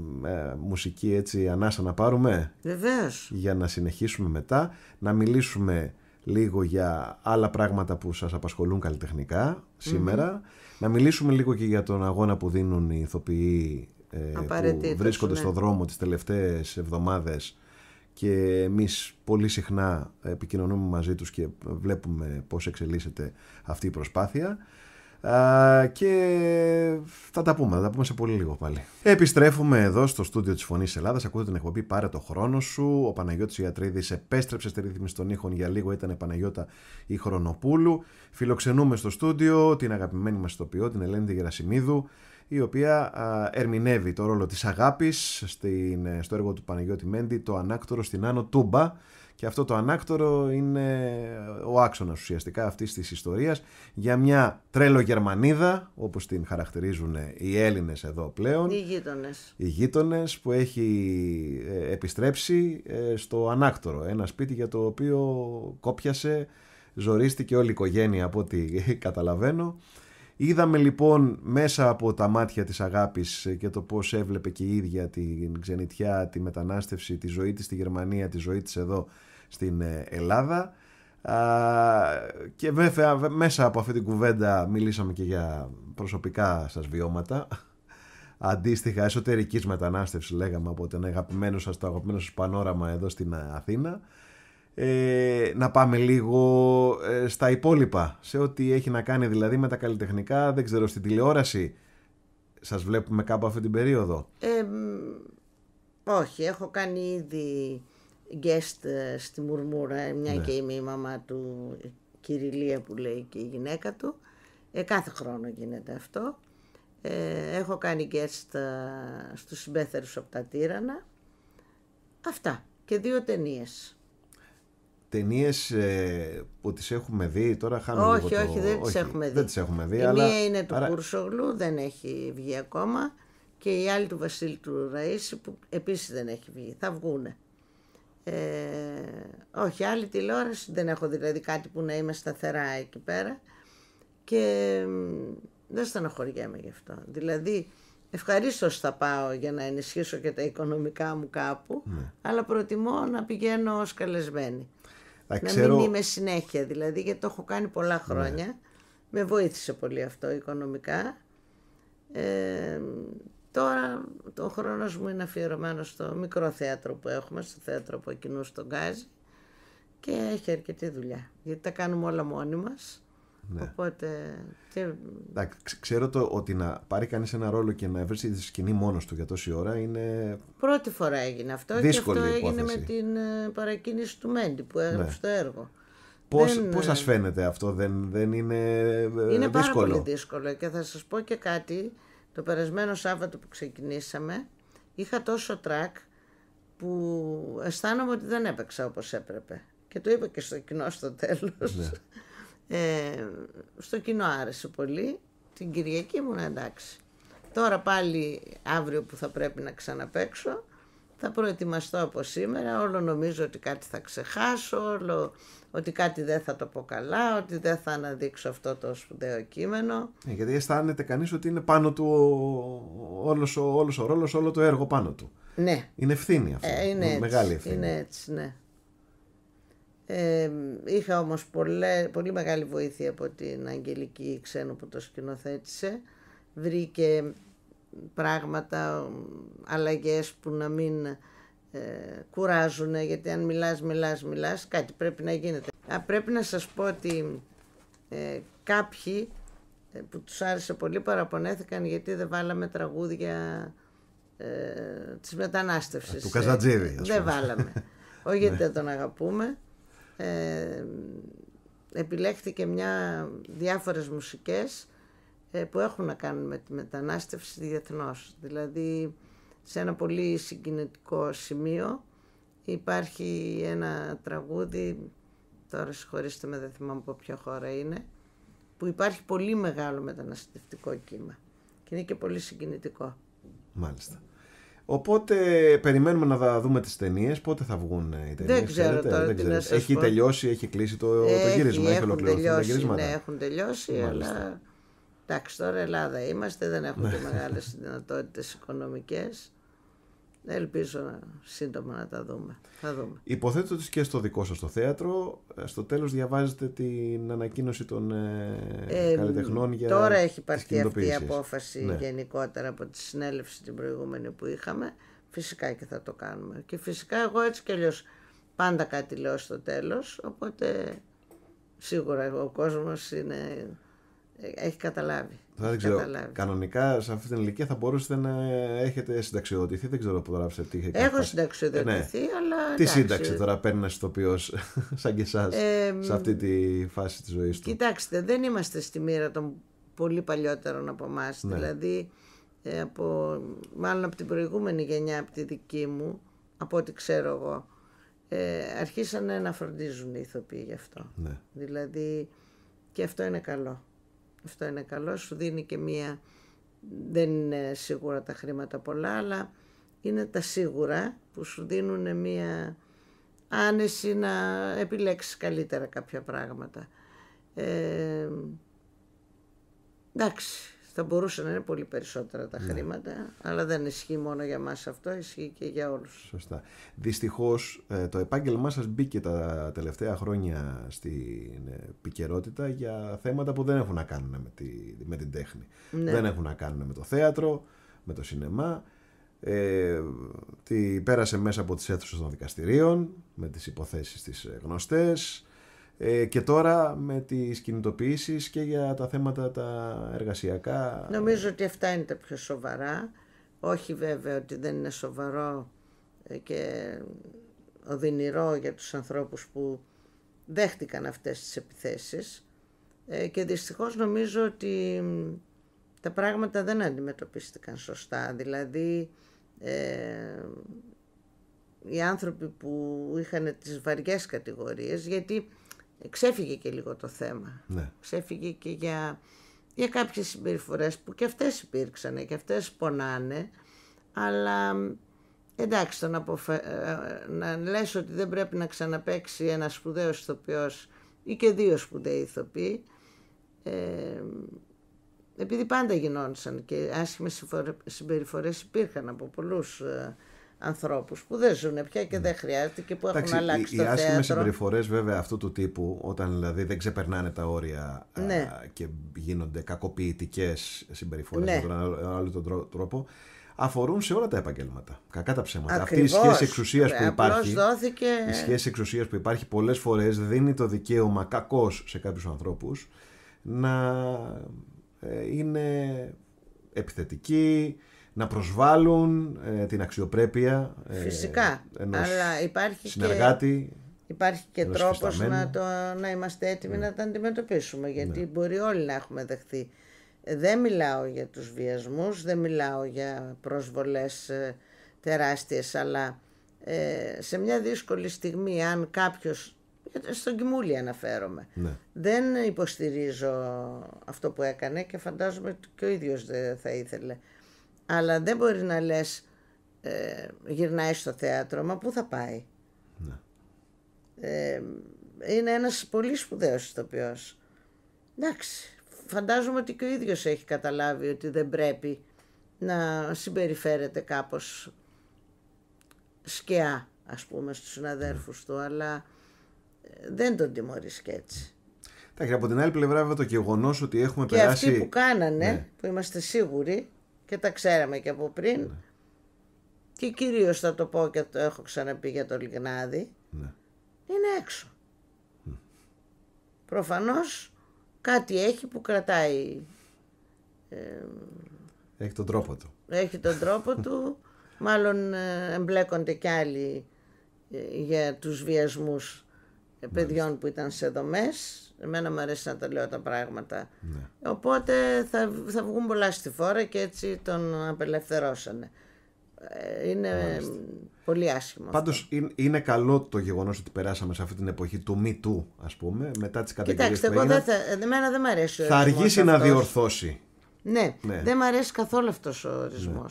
μουσική έτσι ανάσα να πάρουμε. Βεβαίως. Για να συνεχίσουμε μετά, να μιλήσουμε λίγο για άλλα πράγματα που σας απασχολούν καλλιτεχνικά να μιλήσουμε λίγο και για τον αγώνα που δίνουν οι ηθοποιοί ε, που βρίσκονται στο ναι. δρόμο τις τελευταίες εβδομάδες και εμείς πολύ συχνά επικοινωνούμε μαζί τους και βλέπουμε πώς εξελίσσεται αυτή η προσπάθεια και θα τα πούμε, θα τα πούμε σε πολύ λίγο πάλι. Επιστρέφουμε εδώ στο στούντιο της Φωνής Ελλάδας. Ακούτε την εκπομπή Πάρε το χρόνο σου. Ο Παναγιώτης Ιατρίδης επέστρεψε στη ρύθμιση των ήχων για λίγο. Ήταν Παναγιώτα η Χρονοπούλου. Φιλοξενούμε στο στούντιο την αγαπημένη μας ηθοποιό, την Ελένη Γερασιμίδου, η οποία ερμηνεύει το ρόλο της αγάπης στο έργο του Παναγιώτη Μέντη, το ανάκτορο στην Άνω Τούμπα. Και αυτό το ανάκτορο είναι ο άξονας ουσιαστικά αυτής της ιστορίας για μια τρέλο-γερμανίδα, όπως την χαρακτηρίζουν οι Έλληνες εδώ πλέον. Οι γείτονες. Οι γείτονες που έχει ε, επιστρέψει ε, στο ανάκτορο, ένα σπίτι για το οποίο κόπιασε, ζορίστηκε όλη η οικογένεια από ό,τι καταλαβαίνω. Είδαμε λοιπόν μέσα από τα μάτια της αγάπης ε, και το πώς έβλεπε και η ίδια την ξενιτιά, τη μετανάστευση, τη ζωή της στη Γερμανία, τη ζωή της εδώ στην ε, Ελλάδα. Και βέβαια μέσα από αυτή την κουβέντα μιλήσαμε και για προσωπικά σας βιώματα αντίστοιχα εσωτερικής μετανάστευσης λέγαμε από τον αγαπημένο σας, το αγαπημένο σας πανόραμα εδώ στην ε, Αθήνα. Ε, να πάμε λίγο ε, στα υπόλοιπα, σε ό,τι έχει να κάνει δηλαδή με τα καλλιτεχνικά, δεν ξέρω, στην τηλεόραση σας βλέπουμε κάπου αυτή την περίοδο. Ε, όχι, έχω κάνει ήδη guest ε, στη Μουρμούρα, μια ναι. και είμαι η μαμά του Κυριλία που λέει και η γυναίκα του. Ε, κάθε χρόνο γίνεται αυτό. Ε, έχω κάνει guest ε, στους συμπέθερους από τα Τύρανα. Αυτά και δύο ταινίες. Ταινίες που τις έχουμε δει, τώρα χάνουμε όχι, λίγο Όχι, το... δεν τις όχι, έχουμε δει. δεν τις έχουμε δει. Η μία είναι του Άρα... Κουρσογλου, δεν έχει βγει ακόμα. Και η άλλη του Βασίλη του Ραΐση που επίσης δεν έχει βγει. Θα βγούνε. Ε, όχι, άλλη τηλεόραση δεν έχω δηλαδή κάτι που να είμαι σταθερά εκεί πέρα και δεν στενοχωριέμαι γι' αυτό. Δηλαδή, ευχαρίστως θα πάω για να ενισχύσω και τα οικονομικά μου κάπου, ναι. αλλά προτιμώ να πηγαίνω ως καλεσμένη. Να, ξέρω... μην είμαι συνέχεια, δηλαδή, γιατί το έχω κάνει πολλά ναι. χρόνια. Με βοήθησε πολύ αυτό οικονομικά. Ε, Τώρα ο χρόνος μου είναι αφιερωμένο στο μικρό θέατρο που έχουμε, στο θέατρο από κοινού στον Γκάζι και έχει αρκετή δουλειά. Γιατί τα κάνουμε όλα μόνοι μας. Ναι. Οπότε. Και... Ξέρω το ότι να πάρει κανείς ένα ρόλο και να βρει τη σκηνή μόνος του για τόση ώρα είναι. Πρώτη φορά έγινε αυτό. και αυτό υπόθεση. έγινε με την ε, παρακίνηση του Μέντι που έγραψε ναι. το έργο. Πώς δεν... Ε, φαίνεται αυτό, δεν, δεν είναι, ε, είναι δύσκολο. πάρα πολύ δύσκολο και θα σας πω και κάτι το περασμένο Σάββατο που ξεκινήσαμε είχα τόσο τρακ που αισθάνομαι ότι δεν έπαιξα όπως έπρεπε. Και το είπα και στο κοινό στο τέλος. Ναι. Ε, στο κοινό άρεσε πολύ. Την Κυριακή ήμουν εντάξει. Τώρα πάλι αύριο που θα πρέπει να ξαναπαίξω θα προετοιμαστώ από σήμερα. Όλο νομίζω ότι κάτι θα ξεχάσω, όλο ότι κάτι δεν θα το πω καλά, ότι δεν θα αναδείξω αυτό το σπουδαίο κείμενο. Ε, γιατί αισθάνεται κανείς ότι είναι πάνω του όλος ο, όλος ο ρόλος, όλο το έργο πάνω του. Ναι. Είναι ευθύνη αυτό, ε, είναι έτσι, μεγάλη ευθύνη. Είναι έτσι, ναι. Ε, είχα όμως πολύ μεγάλη βοήθεια από την Αγγελική Ξένο που το σκηνοθέτησε. Βρήκε πράγματα, αλλαγές που να μην ε, κουράζουν γιατί αν μιλάς, μιλάς, μιλάς κάτι πρέπει να γίνεται. Α, πρέπει να σας πω ότι ε, κάποιοι ε, που τους άρεσε πολύ παραπονέθηκαν γιατί δεν βάλαμε τραγούδια ε, της μετανάστευσης. Του Ε, δεν βάλαμε. Όχι γιατί ναι. δεν τον αγαπούμε. Ε, επιλέχθηκε μια διάφορες μουσικές ε, που έχουν να κάνουν με τη μετανάστευση διεθνώς. Δηλαδή σε ένα πολύ συγκινητικό σημείο. Υπάρχει ένα τραγούδι, τώρα συγχωρήστε με δεν θυμάμαι από ποια χώρα είναι, που υπάρχει πολύ μεγάλο μεταναστευτικό κύμα και είναι και πολύ συγκινητικό. Μάλιστα. Οπότε περιμένουμε να δούμε τις ταινίες. Πότε θα βγουν οι ταινίες, Δεν ξέρω ξέρετε, Έχει τελειώσει, έχει κλείσει το, έχει, το γύρισμα. Έχουν τελειώσει, Ναι, έχουν τελειώσει, αλλά Εντάξει, τώρα Ελλάδα είμαστε, δεν έχουμε και ναι. μεγάλες δυνατότητες οικονομικές. Ελπίζω να, σύντομα να τα δούμε. Θα δούμε. Υποθέτω ότι και στο δικό σας το θέατρο, ε, στο τέλος διαβάζετε την ανακοίνωση των ε, ε καλλιτεχνών για Τώρα έχει πάρθει αυτή η απόφαση ναι. γενικότερα από τη συνέλευση την προηγούμενη που είχαμε. Φυσικά και θα το κάνουμε. Και φυσικά εγώ έτσι κι αλλιώς πάντα κάτι λέω στο τέλος, οπότε σίγουρα ο κόσμος είναι έχει καταλάβει. Θα δεν ξέρω. Καταλάβει. Κανονικά σε αυτή την ηλικία θα μπορούσατε να έχετε συνταξιοδοτηθεί. Δεν ξέρω που τώρα τι είχε Έχω συνταξιοδοτηθεί, ε, ναι. αλλά. Τι εντάξει. σύνταξη τώρα παίρνεις ένα ηθοποιό σαν και εσάς σε αυτή τη φάση της ζωής του. Κοιτάξτε, δεν είμαστε στη μοίρα των πολύ παλιότερων από εμάς. Ναι. Δηλαδή, ε, από, μάλλον από την προηγούμενη γενιά, από τη δική μου, από ό,τι ξέρω εγώ, ε, αρχίσανε να φροντίζουν οι ηθοποιοί γι' αυτό. Ναι. Δηλαδή, και αυτό είναι καλό. Αυτό είναι καλό, σου δίνει και μία, δεν είναι σίγουρα τα χρήματα πολλά, αλλά είναι τα σίγουρα που σου δίνουν μία άνεση να επιλέξεις καλύτερα κάποια πράγματα. Ε, εντάξει, θα μπορούσαν να είναι πολύ περισσότερα τα ναι. χρήματα, αλλά δεν ισχύει μόνο για μας αυτό, ισχύει και για όλους. Σωστά. Δυστυχώς ε, το επάγγελμά σας μπήκε τα τελευταία χρόνια στην ε, επικαιρότητα για θέματα που δεν έχουν να κάνουν με, τη, με την τέχνη. Ναι. Δεν έχουν να κάνουν με το θέατρο, με το σινεμά. Ε, τη πέρασε μέσα από τις αίθουσες των δικαστηρίων με τις υποθέσεις τις ε, γνωστές ε, και τώρα με τις κινητοποιήσεις και για τα θέματα τα εργασιακά. Νομίζω ε, ότι αυτά είναι τα πιο σοβαρά. Όχι βέβαια ότι δεν είναι σοβαρό ε, και οδυνηρό για τους ανθρώπους που δέχτηκαν αυτές τις επιθέσεις και δυστυχώς νομίζω ότι τα πράγματα δεν αντιμετωπίστηκαν σωστά. Δηλαδή οι άνθρωποι που είχαν τις βαριές κατηγορίες, γιατί ξέφυγε και λίγο το θέμα. Ναι. Ξέφυγε και για, για κάποιες συμπεριφορές που και αυτές υπήρξαν και αυτές πονάνε, αλλά εντάξει το να, αποφε... Ε, ε, λες ότι δεν πρέπει να ξαναπέξει ένα σπουδαίος ηθοποιός ή και δύο σπουδαίοι ηθοποιοί, ε, επειδή πάντα γινόντουσαν και άσχημες συμπεριφορές υπήρχαν από πολλούς ε, ανθρώπους που δεν ζουν πια και δεν ναι. χρειάζεται και που έχουν αλλάξει οι, το οι θέατρο. Οι άσχημες βέβαια αυτού του τύπου όταν δηλαδή δεν ξεπερνάνε τα όρια ναι. και γίνονται κακοποιητικές συμπεριφορές ναι. με τον άλλο τον τρόπο αφορούν σε όλα τα επαγγέλματα. Κακά τα ψέματα. Ακριβώς. Αυτή η σχέση εξουσίας που ε, υπάρχει. Δόθηκε... Η εξουσίας που υπάρχει πολλές φορές δίνει το δικαίωμα κακώς σε κάποιους ανθρώπους να ε, είναι επιθετικοί να προσβάλλουν ε, την αξιοπρέπεια ε, Φυσικά, ενός αλλά υπάρχει συνεργάτη. Και... Υπάρχει και τρόπος να, να είμαστε έτοιμοι ναι. να τα αντιμετωπίσουμε. Γιατί ναι. μπορεί όλοι να έχουμε δεχθεί. Δεν μιλάω για τους βιασμούς, δεν μιλάω για προσβολές ε, τεράστιες, αλλά σε μια δύσκολη στιγμή, αν κάποιος, στον Κιμούλη αναφέρομαι, ναι. δεν υποστηρίζω αυτό που έκανε και φαντάζομαι και ο ίδιος θα ήθελε αλλά δεν μπορεί να λες ε, γυρνάει στο θέατρο, μα πού θα πάει. Ναι. Ε, είναι ένας πολύ σπουδαίος ηθοποιός. Εντάξει, φαντάζομαι ότι και ο ίδιος έχει καταλάβει ότι δεν πρέπει να συμπεριφέρεται κάπως σκιά, ας πούμε, στους συναδέρφους ναι. του, αλλά ε, δεν τον τιμωρείς και έτσι. Εντάξει, από την άλλη πλευρά βέβαια το γεγονός ότι έχουμε και περάσει... Και αυτοί που κάνανε, ναι. που είμαστε σίγουροι, και τα ξέραμε και από πριν. Ναι. Και κυρίως θα το πω και το έχω ξαναπεί για το Λιγνάδι. Ναι. Είναι έξω. Προφανώς κάτι έχει που κρατάει. έχει τον τρόπο του. Έχει τον τρόπο του. Μάλλον ε, εμπλέκονται κι άλλοι ε, για τους βιασμούς ε, παιδιών που ήταν σε δομές. Εμένα μου αρέσει να τα λέω τα πράγματα. Ναι. Οπότε θα, θα βγουν πολλά στη φόρα και έτσι τον απελευθερώσανε. Ε, είναι πολύ άσχημο. Πάντως είναι καλό το γεγονός ότι περάσαμε σε αυτή την εποχή του Me Too, ας πούμε, μετά τις καταγγελίες. Κοιτάξτε, εγώ δεν θα. Εμένα δεν μ' αρέσει ο Θα αργήσει να διορθώσει. Ναι, ναι, δεν μ' αρέσει καθόλου αυτός ο ορισμός. Ναι.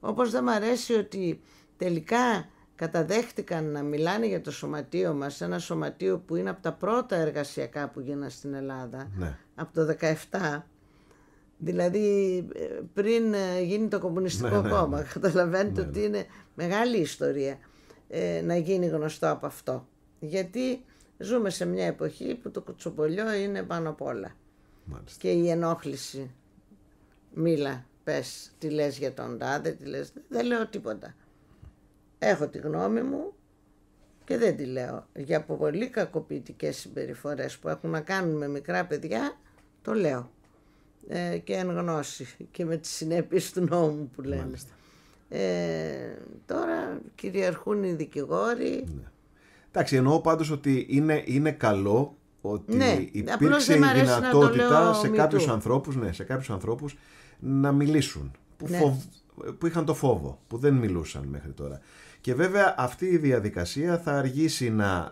Όπως δεν μ' αρέσει ότι τελικά καταδέχτηκαν να μιλάνε για το σωματείο μας, ένα σωματείο που είναι από τα πρώτα εργασιακά που γίνανε στην Ελλάδα, ναι. από το 17, δηλαδή πριν ε, γίνει το Κομμουνιστικό ναι, ναι, Κόμμα. Ναι, Καταλαβαίνετε ότι είναι μεγάλη ιστορία ε, να γίνει γνωστό από αυτό. Γιατί ζούμε σε μια εποχή που το κουτσοπολιό είναι πάνω απ' όλα. Και η ενόχληση, μίλα, πες, τι λες για τον τάδε, τι λες, δεν λέω τίποτα. Έχω τη γνώμη μου και δεν τη λέω. Για πολύ κακοποιητικές συμπεριφορές που έχουν να κάνουν με μικρά παιδιά, το λέω. Ε, και εν γνώση και με τις συνέπειες του νόμου που λένε. Ε, τώρα κυριαρχούν οι δικηγόροι. Ναι. Εντάξει, εννοώ πάντως ότι είναι, είναι καλό ότι ναι, υπήρξε η δυνατότητα σε κάποιους, ανθρώπους, ναι, σε ανθρώπους να μιλήσουν. Που, ναι. που είχαν το φόβο, που δεν μιλούσαν μέχρι τώρα. Και βέβαια αυτή η διαδικασία θα αργήσει να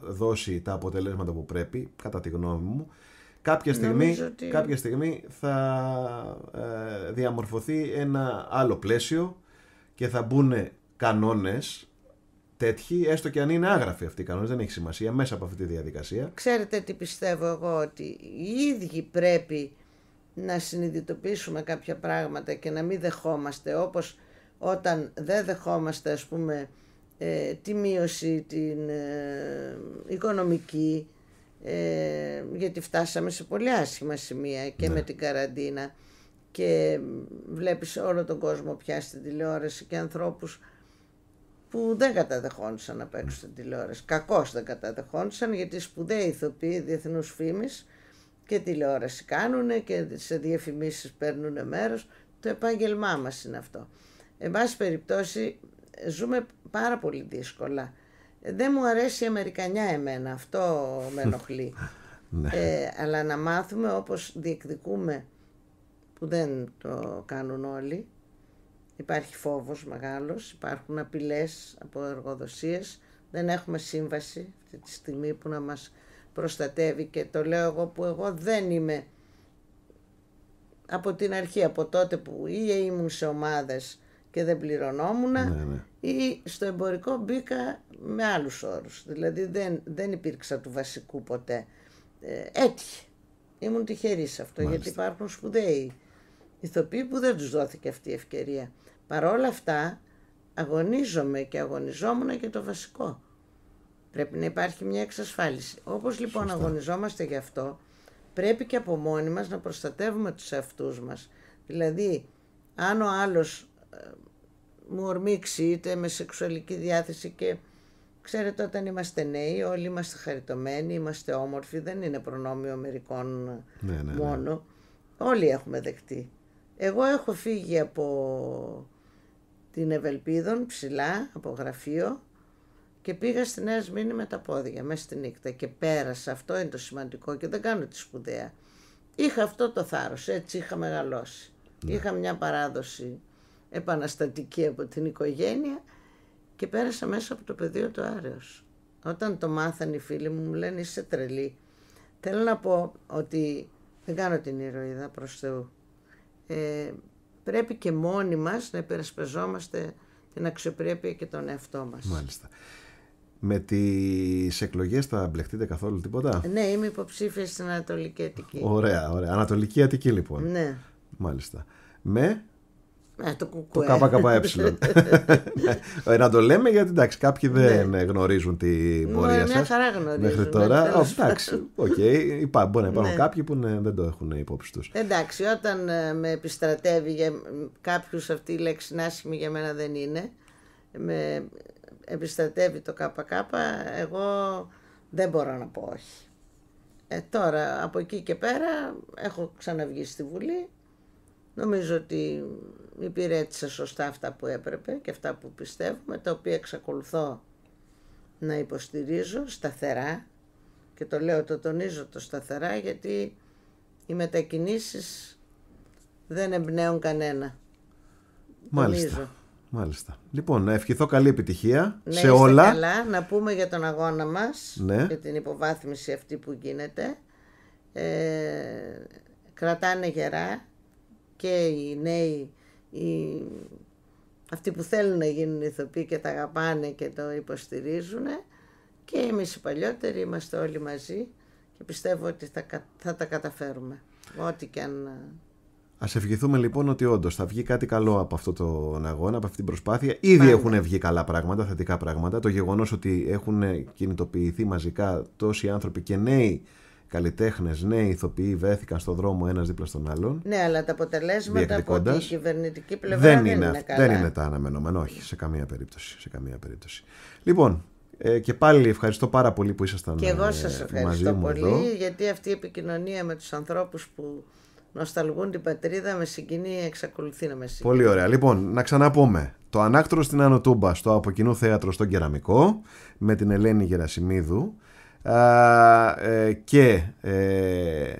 δώσει τα αποτελέσματα που πρέπει, κατά τη γνώμη μου. Κάποια στιγμή, κάποια θα ε, διαμορφωθεί ένα άλλο πλαίσιο και θα μπουν κανόνες τέτοιοι, έστω και αν είναι άγραφοι αυτοί οι κανόνες, δεν έχει σημασία, μέσα από αυτή τη διαδικασία. Ξέρετε τι πιστεύω εγώ, ότι οι ίδιοι πρέπει να συνειδητοποιήσουμε κάποια πράγματα και να μην δεχόμαστε όπως όταν δεν δεχόμαστε ας πούμε ε, τη μείωση την ε, οικονομική ε, γιατί φτάσαμε σε πολύ άσχημα σημεία και ναι. με την καραντίνα και βλέπεις όλο τον κόσμο πια στην τηλεόραση και ανθρώπους που δεν καταδεχόντουσαν να παίξουν στην τηλεόραση. Κακώς δεν καταδεχόντουσαν γιατί σπουδαίοι ηθοποιοί διεθνούς φήμης και τηλεόραση κάνουν και σε διαφημίσεις παίρνουν μέρος. Το επάγγελμά μας είναι αυτό. Εν πάση περιπτώσει ζούμε πάρα πολύ δύσκολα. Δεν μου αρέσει η Αμερικανιά εμένα, αυτό με ενοχλεί. Ναι. Ε, αλλά να μάθουμε όπως διεκδικούμε που δεν το κάνουν όλοι. Υπάρχει φόβος μεγάλος, υπάρχουν απειλές από εργοδοσίες. Δεν έχουμε σύμβαση αυτή τη στιγμή που να μας προστατεύει και το λέω εγώ που εγώ δεν είμαι από την αρχή, από τότε που ήμουν σε ομάδες και δεν πληρωνόμουν ναι, ναι. ή στο εμπορικό μπήκα με άλλους όρους. Δηλαδή δεν, δεν υπήρξα του βασικού ποτέ. Ε, έτυχε. Ήμουν τυχερής σε αυτό γιατί υπάρχουν σπουδαίοι ηθοποιοί που δεν τους δόθηκε αυτή η ευκαιρία. Παρ' όλα αυτά αγωνίζομαι και αγωνιζόμουν και το βασικό. Πρέπει να υπάρχει μια εξασφάλιση. Όπως λοιπόν αγωνιζόμαστε γι' αυτό, πρέπει και από μόνοι μας να προστατεύουμε τους εαυτούς μας. Δηλαδή, αν ο άλλος ε, μου ορμήξει είτε με σεξουαλική διάθεση και ξέρετε όταν είμαστε νέοι όλοι είμαστε χαριτωμένοι, είμαστε όμορφοι, δεν είναι προνόμιο μερικών ναι, ναι, ναι. μόνο. Όλοι έχουμε δεχτεί. Εγώ έχω φύγει από την Ευελπίδων ψηλά από γραφείο και πήγα στη Νέα Σμήνη με τα πόδια μέσα στη νύχτα και πέρασα. Αυτό είναι το σημαντικό και δεν κάνω τη σπουδαία. Είχα αυτό το θάρρος, έτσι είχα μεγαλώσει. Είχα μια παράδοση επαναστατική από την οικογένεια και πέρασα μέσα από το πεδίο του Άρεος. Όταν το μάθανε οι φίλοι μου μου λένε είσαι τρελή. Θέλω να πω ότι δεν κάνω την ηρωίδα προς Θεού. Ε, πρέπει και μόνοι μας να υπερασπεζόμαστε την αξιοπρέπεια και τον εαυτό μας. Μάλιστα. Με τις εκλογές θα μπλεχτείτε καθόλου τίποτα. Ναι, είμαι υποψήφια στην Ανατολική Αττική. Ωραία, ωραία. Ανατολική Αττική λοιπόν. Ναι. Μάλιστα. Με ε, το κουκουέ. Το ΚΚΕ. Ε, να το λέμε γιατί εντάξει, κάποιοι ναι. δεν γνωρίζουν την ναι, πορεία σα. Μια χαρά γνωρίζουν. Μέχρι ναι, τώρα. εντάξει, οκ. Μπορεί να υπάρχουν κάποιοι που δεν το έχουν υπόψη τους. Εντάξει, όταν ε, με επιστρατεύει για κάποιους αυτή η λέξη άσχημη για μένα δεν είναι. Με επιστρατεύει το ΚΚ, εγώ δεν μπορώ να πω όχι. τώρα από εκεί και πέρα έχω ξαναβγεί στη Βουλή. Νομίζω ότι Υπηρέτησα σωστά αυτά που έπρεπε και αυτά που πιστεύουμε, τα οποία εξακολουθώ να υποστηρίζω σταθερά και το λέω, το τονίζω το σταθερά γιατί οι μετακινήσεις δεν εμπνέουν κανένα. Μάλιστα. Μάλιστα. Λοιπόν, να ευχηθώ καλή επιτυχία σε όλα. Καλά. Να πούμε για τον αγώνα μας ναι. και την υποβάθμιση αυτή που γίνεται. Ε, κρατάνε γερά και οι νέοι αυτοί που θέλουν να γίνουν ηθοποιοί και τα αγαπάνε και το υποστηρίζουν και εμείς οι παλιότεροι είμαστε όλοι μαζί και πιστεύω ότι θα, θα τα καταφέρουμε ό,τι και αν ε, Ας ευχηθούμε λοιπόν ότι όντως θα βγει κάτι καλό από αυτό τον αγώνα, από αυτή την προσπάθεια. Ήδη έχουν βγει καλά πράγματα, θετικά πράγματα. Το γεγονός ότι έχουν κινητοποιηθεί μαζικά τόσοι άνθρωποι και νέοι καλλιτέχνες, νέοι ηθοποιοί βρέθηκαν στον δρόμο ένας δίπλα στον άλλον. Ναι, αλλά τα αποτελέσματα από την κυβερνητική πλευρά δεν, δεν είναι, Δεν είναι τα αναμενόμενα, όχι, σε καμία περίπτωση. Σε καμία περίπτωση. Λοιπόν, ε, και πάλι ευχαριστώ πάρα πολύ που ήσασταν μαζί Και εγώ ε, σας ευχαριστώ πολύ γιατί αυτή η επικοινωνία με τους ανθρώπους που νοσταλγούν την πατρίδα με συγκινεί, εξακολουθεί να με συγκινεί. Πολύ ωραία. Λοιπόν, να ξαναπούμε. Το Ανάκτρο στην Ανοτούμπα στο Αποκοινού Θέατρο στον Κεραμικό με την Ελένη Γερασιμίδου. Ε, και ε,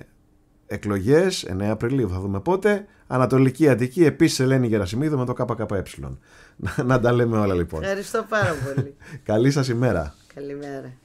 εκλογές 9 Απριλίου θα δούμε πότε Ανατολική Αττική επίσης Ελένη Γερασιμίδου με το ΚΚΕ να, να τα λέμε όλα λοιπόν Ευχαριστώ πάρα πολύ Καλή σας ημέρα Καλημέρα